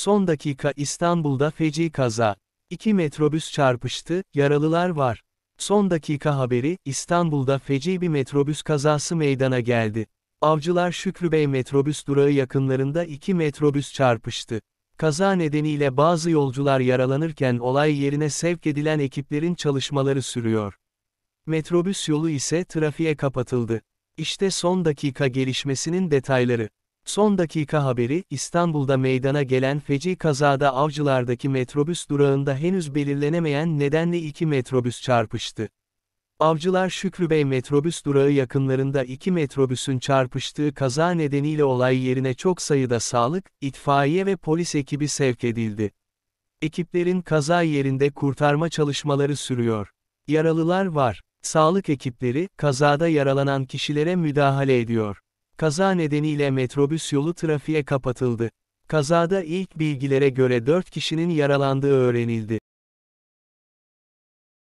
Son dakika İstanbul'da feci kaza. İki metrobüs çarpıştı, yaralılar var. Son dakika haberi, İstanbul'da feci bir metrobüs kazası meydana geldi. Avcılar Şükrü Bey metrobüs durağı yakınlarında iki metrobüs çarpıştı. Kaza nedeniyle bazı yolcular yaralanırken olay yerine sevk edilen ekiplerin çalışmaları sürüyor. Metrobüs yolu ise trafiğe kapatıldı. İşte son dakika gelişmesinin detayları. Son dakika haberi, İstanbul'da meydana gelen feci kazada avcılardaki metrobüs durağında henüz belirlenemeyen nedenle iki metrobüs çarpıştı. Avcılar Şükrü Bey metrobüs durağı yakınlarında iki metrobüsün çarpıştığı kaza nedeniyle olay yerine çok sayıda sağlık, itfaiye ve polis ekibi sevk edildi. Ekiplerin kaza yerinde kurtarma çalışmaları sürüyor. Yaralılar var. Sağlık ekipleri, kazada yaralanan kişilere müdahale ediyor. Kaza nedeniyle metrobüs yolu trafiğe kapatıldı. Kazada ilk bilgilere göre 4 kişinin yaralandığı öğrenildi.